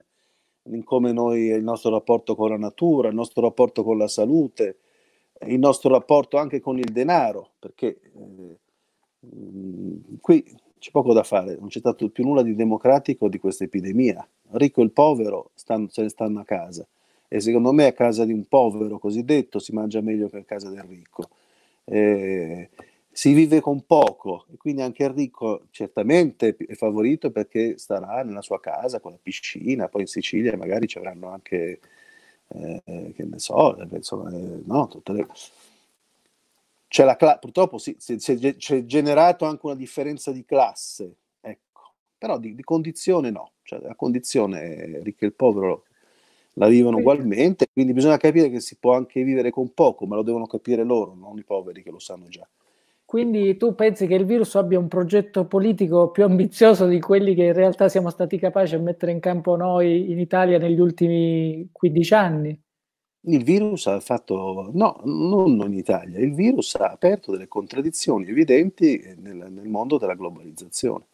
[SPEAKER 2] in come noi, il nostro rapporto con la natura, il nostro rapporto con la salute, il nostro rapporto anche con il denaro, perché eh, qui c'è poco da fare, non c'è stato più nulla di democratico di questa epidemia. Ricco e il povero stanno, se ne stanno a casa e secondo me a casa di un povero cosiddetto si mangia meglio che a casa del ricco. Eh, si vive con poco e quindi anche il ricco certamente è favorito perché starà nella sua casa con la piscina, poi in Sicilia magari ci avranno anche, eh, che ne so, eh, insomma, eh, no, tutte le... C'è la cla- purtroppo sì, si, è, c'è generato anche una differenza di classe, ecco. però di, di condizione no, cioè, la condizione ricco e il povero la vivono ugualmente, quindi bisogna capire che si può anche vivere con poco, ma lo devono capire loro, non i poveri che lo sanno già.
[SPEAKER 1] Quindi tu pensi che il virus abbia un progetto politico più ambizioso di quelli che in realtà siamo stati capaci a mettere in campo noi in Italia negli ultimi 15 anni?
[SPEAKER 2] Il virus ha fatto, no, non in Italia, il virus ha aperto delle contraddizioni evidenti nel, nel mondo della globalizzazione.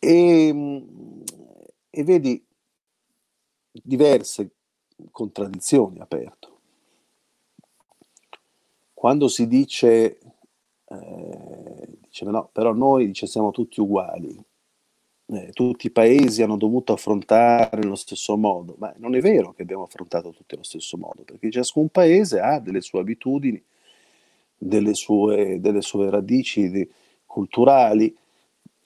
[SPEAKER 2] E, ehm, e vedi diverse contraddizioni aperte quando si dice, eh, dice no, però noi dice, siamo tutti uguali, eh, tutti i paesi hanno dovuto affrontare nello stesso modo, ma non è vero che abbiamo affrontato tutti allo stesso modo, perché ciascun paese ha delle sue abitudini, delle sue, delle sue radici di, culturali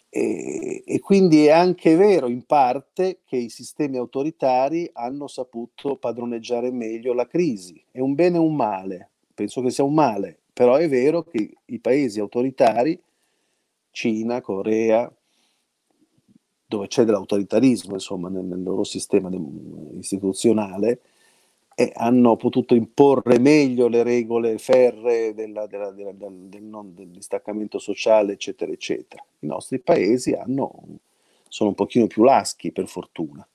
[SPEAKER 2] e, e, quindi è anche vero in parte che i sistemi autoritari hanno saputo padroneggiare meglio la crisi, è un bene e un male, penso che sia un male, però è vero che i paesi autoritari, Cina, Corea, dove c'è dell'autoritarismo insomma, nel, nel loro sistema istituzionale, eh, hanno potuto imporre meglio le regole ferre della, della, della, del, non, del, distaccamento sociale, eccetera, eccetera. I nostri paesi hanno, sono un pochino più laschi, per fortuna.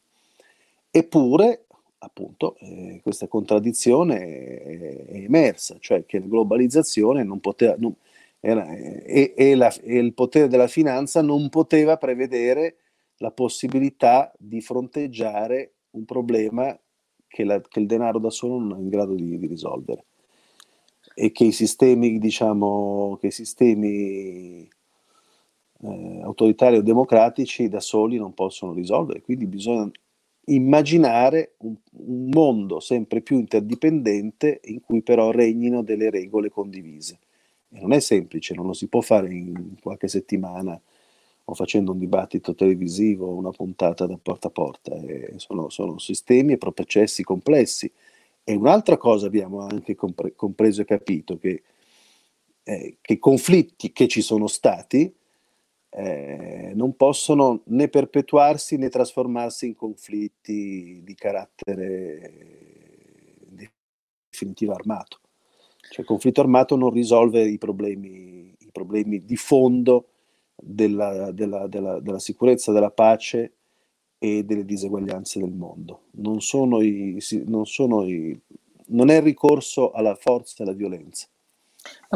[SPEAKER 2] Eppure appunto eh, questa contraddizione è, è, emersa, cioè che la globalizzazione non poteva, non, era, eh, e, e, la, e, il potere della finanza non poteva prevedere la possibilità di fronteggiare un problema che, la, che il denaro da solo non è in grado di, di risolvere e che i sistemi, diciamo, che i sistemi eh, autoritari o democratici da soli non possono risolvere, quindi bisogna immaginare un, un mondo sempre più interdipendente in cui però regnino delle regole condivise. E non è semplice, non lo si può fare in qualche settimana o facendo un dibattito televisivo una puntata da porta a porta. Sono, sono, sistemi e processi complessi. E un'altra cosa abbiamo anche compre- compreso e capito che, eh, che conflitti che ci sono stati eh, non possono né perpetuarsi né trasformarsi in conflitti di carattere definitivo armato. Cioè il conflitto armato non risolve i problemi, i problemi di fondo della, della, della, della, sicurezza, della pace e delle diseguaglianze del mondo. Non, i, non, i, non è il ricorso alla forza e alla violenza.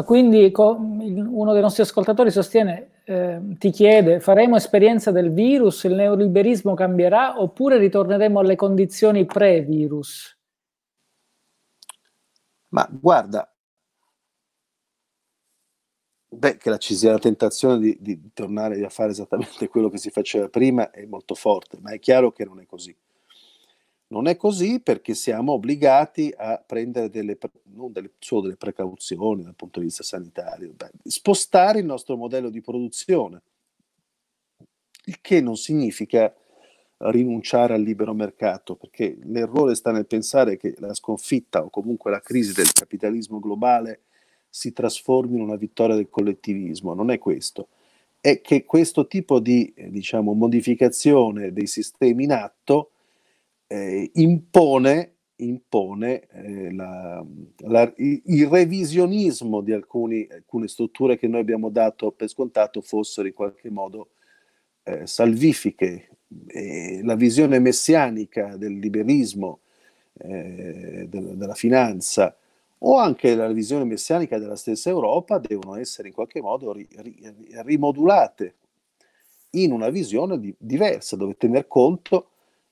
[SPEAKER 1] quindi uno dei nostri ascoltatori sostiene Ehm, ti chiede, faremo esperienza del virus, il neoliberismo cambierà oppure ritorneremo alle condizioni pre-virus? Ma guarda,
[SPEAKER 2] beh, che la, ci sia la tentazione di, di tornare a fare esattamente quello che si faceva prima è molto forte, ma è chiaro che non è così. Non è così perché siamo obbligati a prendere delle, non delle, solo delle precauzioni dal punto di vista sanitario, beh, spostare il nostro modello di produzione, il che non significa rinunciare al libero mercato, perché l'errore sta nel pensare che la sconfitta o comunque la crisi del capitalismo globale si trasformi in una vittoria del collettivismo, non è questo. È che questo tipo di eh, diciamo, modificazione dei sistemi in atto eh, impone, impone eh, la, la, il revisionismo di alcuni, alcune strutture che noi abbiamo dato per scontato fossero in qualche modo eh, salvifiche. la visione messianica del liberismo, eh, della, della finanza, o anche la visione messianica della stessa Europa devono essere in qualche modo ri, ri, rimodulate in una visione di, diversa, dove tener conto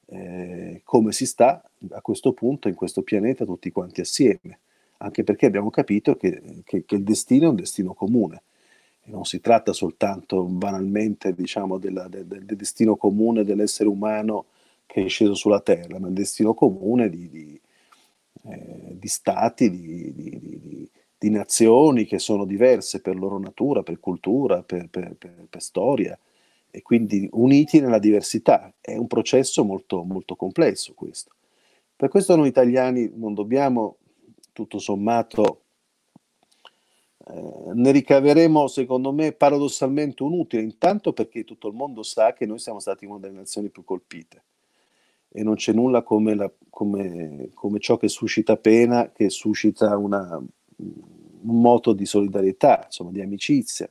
[SPEAKER 2] eh, come si sta a questo punto in questo pianeta tutti quanti assieme, anche perché abbiamo capito che, che, che il destino è un destino comune. non si tratta soltanto banalmente diciamo, della, del, del, destino comune dell'essere umano che è sceso sulla Terra, ma il destino comune di, di, eh, di stati, di, di, nazioni che sono diverse per loro natura, per cultura, per, per, per, per storia, e quindi uniti nella diversità. È un processo molto, molto complesso questo. Per questo noi italiani non dobbiamo, tutto sommato, eh, ne ricaveremo, secondo me, paradossalmente un utile, intanto perché tutto il mondo sa che noi siamo stati una delle nazioni più colpite e non c'è nulla come, la, come, come ciò che suscita pena, che suscita una, un moto di solidarietà, insomma di amicizia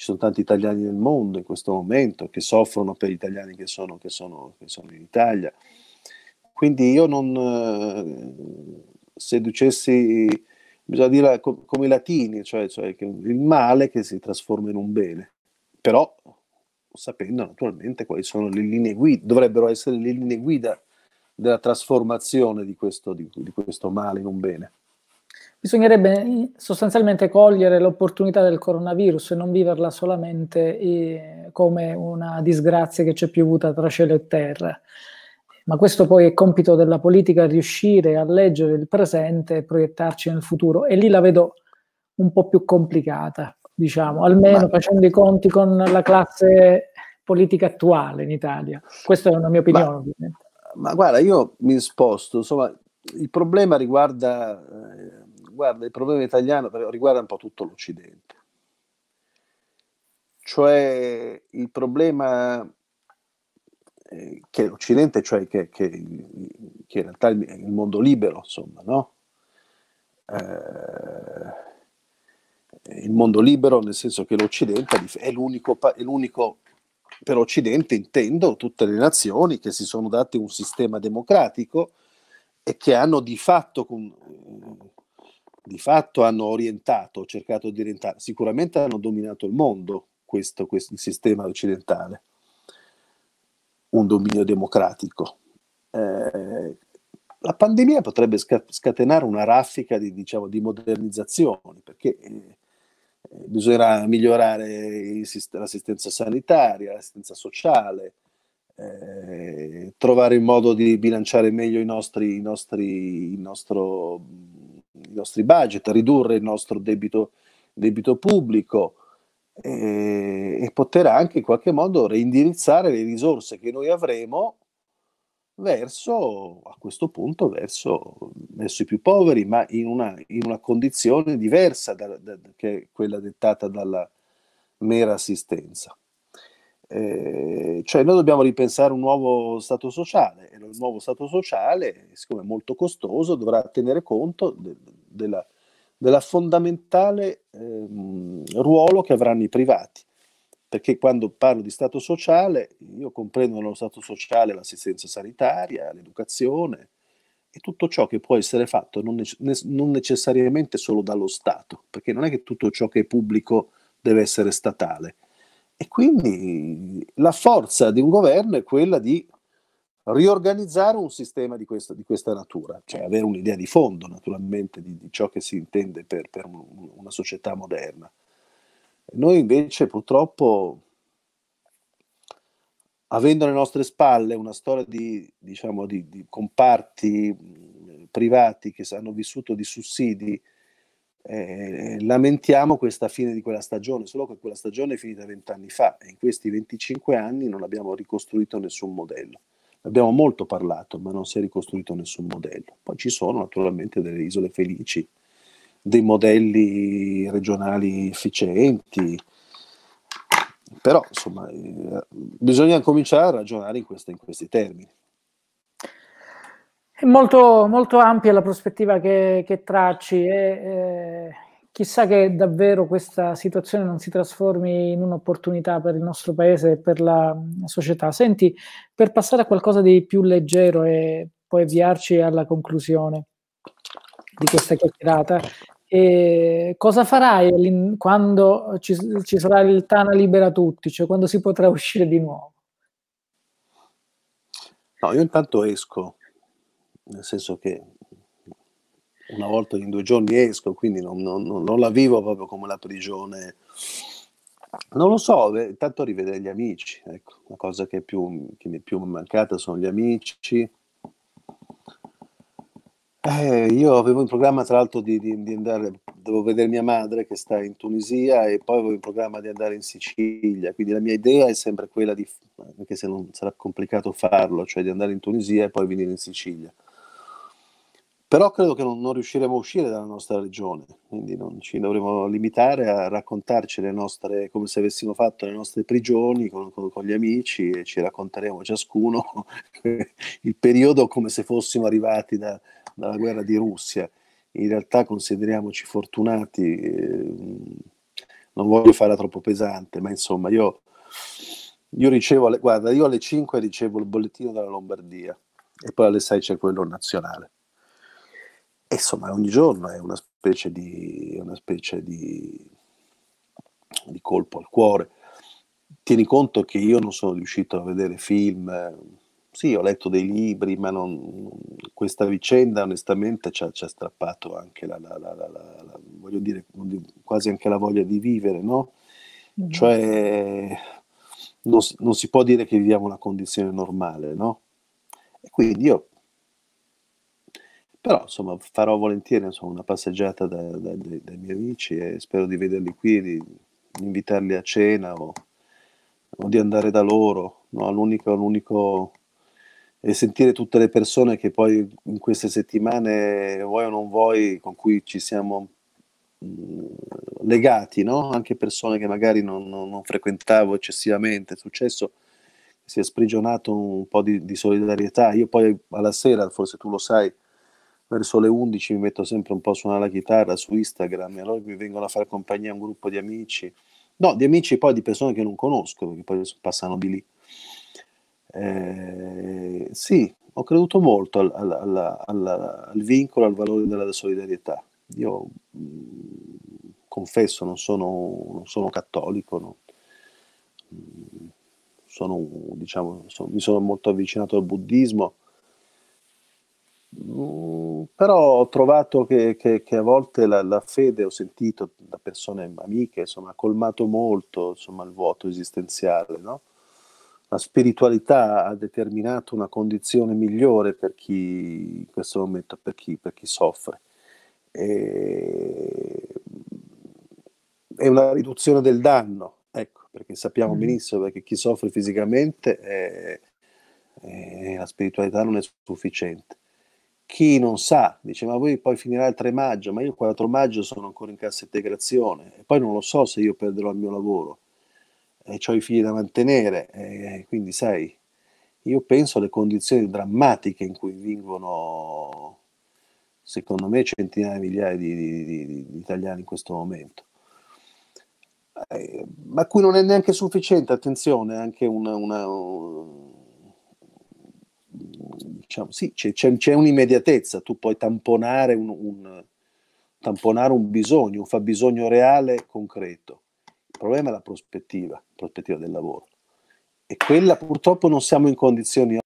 [SPEAKER 2] ci sono tanti italiani nel mondo in questo momento che soffrono per gli italiani che sono, che sono, che sono in Italia. Quindi io non eh, seducessi, bisogna dire come i latini, cioè, cioè il male che si trasforma in un bene, però sapendo naturalmente quali sono le linee guida, dovrebbero essere le linee guida della trasformazione di questo, di, di questo male in un bene.
[SPEAKER 1] Bisognerebbe eh, sostanzialmente cogliere l'opportunità del coronavirus e non viverla solamente eh, come una disgrazia che ci è piovuta tra cielo e terra. Ma questo poi è compito della politica riuscire a leggere il presente e proiettarci nel futuro. E lì la vedo un po' più complicata, diciamo, almeno Ma... facendo i conti con la classe politica attuale in Italia. Questa è una mia opinione, Ma... Ma
[SPEAKER 2] guarda, io mi sposto, insomma, il problema riguarda eh, guarda, il problema italiano riguarda un po' tutto l'Occidente. Cioè il problema eh, che l'Occidente, cioè che, che, che in realtà è il mondo libero, insomma, no? Eh, il mondo libero nel senso che l'Occidente è l'unico, è l'unico per Occidente intendo tutte le nazioni che si sono date un sistema democratico e che hanno di fatto con, di fatto hanno orientato, cercato di orientare, sicuramente hanno dominato il mondo, questo, questo sistema occidentale, un dominio democratico. Eh, la pandemia potrebbe scatenare una raffica di, diciamo, di modernizzazioni, perché eh, bisognerà migliorare l'assistenza sanitaria, l'assistenza sociale, eh, trovare il modo di bilanciare meglio i nostri, i nostri, il nostro i nostri budget, ridurre il nostro debito, debito pubblico e, e poter anche in qualche modo reindirizzare le risorse che noi avremo verso, a questo punto, verso, verso i più poveri, ma in una, in una condizione diversa da, da, che quella dettata dalla mera assistenza. Eh, cioè noi dobbiamo ripensare un nuovo stato sociale e il nuovo stato sociale, siccome è molto costoso, dovrà tenere conto del de, de fondamentale eh, ruolo che avranno i privati. Perché quando parlo di stato sociale, io comprendo lo stato sociale l'assistenza sanitaria, l'educazione e tutto ciò che può essere fatto non, ne- non necessariamente solo dallo Stato, perché non è che tutto ciò che è pubblico deve essere statale e quindi la forza di un governo è quella di riorganizzare un sistema di, questo, di questa natura, cioè avere un'idea di fondo naturalmente di, di ciò che si intende per, per una società moderna. Noi invece purtroppo, avendo alle nostre spalle una storia di, diciamo, di, di comparti privati che hanno vissuto di sussidi, eh, lamentiamo questa fine di quella stagione, solo che quella stagione è finita vent'anni fa e in questi 25 anni non abbiamo ricostruito nessun modello. Abbiamo molto parlato, ma non si è ricostruito nessun modello. Poi ci sono naturalmente delle isole felici, dei modelli regionali efficienti, però insomma eh, bisogna cominciare a ragionare in, queste, in questi termini.
[SPEAKER 1] È molto, molto ampia la prospettiva che, che tracci e eh, chissà che davvero questa situazione non si trasformi in un'opportunità per il nostro paese e per la società. Senti, per passare a qualcosa di più leggero e poi avviarci alla conclusione di questa chiacchierata, e eh, cosa farai quando ci, ci sarà il Tana libera tutti, cioè quando si potrà uscire di nuovo?
[SPEAKER 2] No, io intanto esco nel senso che una volta in due giorni esco, quindi non, non, non la vivo proprio come la prigione. Non lo so, eh, tanto rivedere gli amici, ecco, la cosa che, più, che mi è più mancata sono gli amici. Eh, io avevo in programma tra l'altro di, di, di, andare, devo vedere mia madre che sta in Tunisia e poi avevo in programma di andare in Sicilia, quindi la mia idea è sempre quella di, anche se non sarà complicato farlo, cioè di andare in Tunisia e poi venire in Sicilia. Però credo che non, non, riusciremo a uscire dalla nostra regione, quindi non ci dovremo limitare a raccontarci le nostre, come se avessimo fatto le nostre prigioni con, con, con gli amici e ci racconteremo ciascuno il periodo come se fossimo arrivati da, dalla guerra di Russia. In realtà consideriamoci fortunati, eh, non voglio farla troppo pesante, ma insomma io, io ricevo, alle, guarda, io alle 5 ricevo il bollettino della Lombardia e poi alle 6 c'è quello nazionale e insomma, ogni giorno è una specie di, una specie di, di colpo al cuore. Tieni conto che io non sono riuscito a vedere film, eh, sì, ho letto dei libri, ma non, questa vicenda onestamente ci ha, ci ha strappato anche la, la, la, la, voglio dire, quasi anche la voglia di vivere, no? Mm-hmm. Cioè, non, non, si può dire che viviamo una condizione normale, no? E quindi io però insomma farò volentieri insomma, una passeggiata da, da, dai, dai miei amici e spero di vederli qui, di, invitarli a cena o, o, di andare da loro. No? L'unico, l'unico e sentire tutte le persone che poi in queste settimane, vuoi o non vuoi, con cui ci siamo mm, legati, no? anche persone che magari non, non, non, frequentavo eccessivamente, è successo si è sprigionato un po' di, di solidarietà. Io poi alla sera, forse tu lo sai, verso le 11 mi metto sempre un po' a suonare la chitarra su Instagram e allora mi vengono a fare compagnia un gruppo di amici, no, di amici poi di persone che non conosco, perché poi passano di lì. Eh, sì, ho creduto molto al, al, al, al, vincolo, al valore della solidarietà. Io mh, mm, confesso, non sono, non sono cattolico, no? Mm, sono, diciamo, sono, mi sono molto avvicinato al buddismo però ho trovato che, che, che a volte la, la, fede, ho sentito da persone amiche, insomma, ha colmato molto insomma, il vuoto esistenziale. No? La spiritualità ha determinato una condizione migliore per chi in questo momento, per chi, per chi soffre. E... È una riduzione del danno, ecco, perché sappiamo mm. benissimo che chi soffre fisicamente è, è, la spiritualità non è sufficiente chi non sa dice ma voi poi finirà il 3 maggio, ma io il 4 maggio sono ancora in cassa integrazione e poi non lo so se io perderò il mio lavoro e ho i figli da mantenere, e quindi sai, io penso alle condizioni drammatiche in cui vivono, secondo me, centinaia di migliaia di, di, di, di italiani in questo momento. Eh, ma qui non è neanche sufficiente, attenzione, anche una, una, una diciamo, sì, c'è, c'è, c'è, un'immediatezza, tu puoi tamponare un, un, tamponare un bisogno, un fabbisogno reale concreto. Il problema è la prospettiva, la prospettiva del lavoro. E quella purtroppo non siamo in condizioni di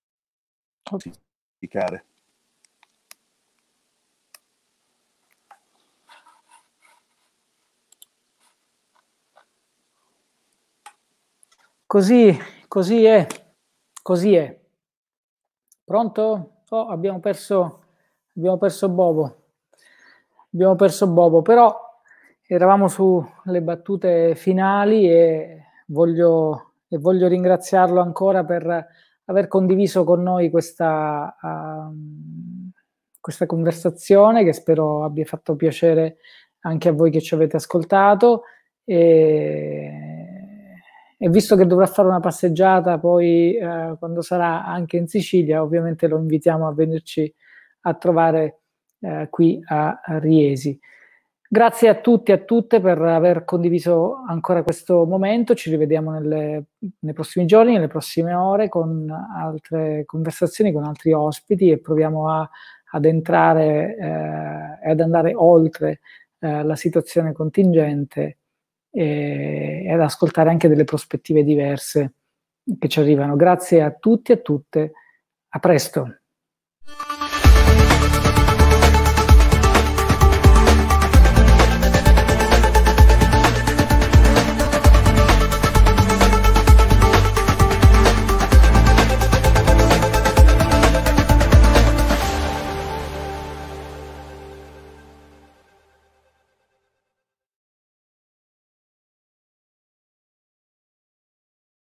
[SPEAKER 2] verificare.
[SPEAKER 1] Così, così è, così è. Pronto? Oh, abbiamo perso, abbiamo perso Bobo. Abbiamo perso Bobo, però eravamo sulle battute finali e voglio, e voglio ringraziarlo ancora per aver condiviso con noi questa, uh, questa conversazione che spero abbia fatto piacere anche a voi che ci avete ascoltato. E e visto che dovrà fare una passeggiata poi eh, quando sarà anche in Sicilia, ovviamente lo invitiamo a venirci a trovare eh, qui a Riesi. Grazie a tutti e a tutte per aver condiviso ancora questo momento, ci rivediamo nelle, nei prossimi giorni, nelle prossime ore con altre conversazioni, con altri ospiti e proviamo a, ad entrare eh, e eh, ad andare oltre eh, la situazione contingente e, ad ascoltare anche delle prospettive diverse che ci arrivano. Grazie a tutti e a tutte, a presto.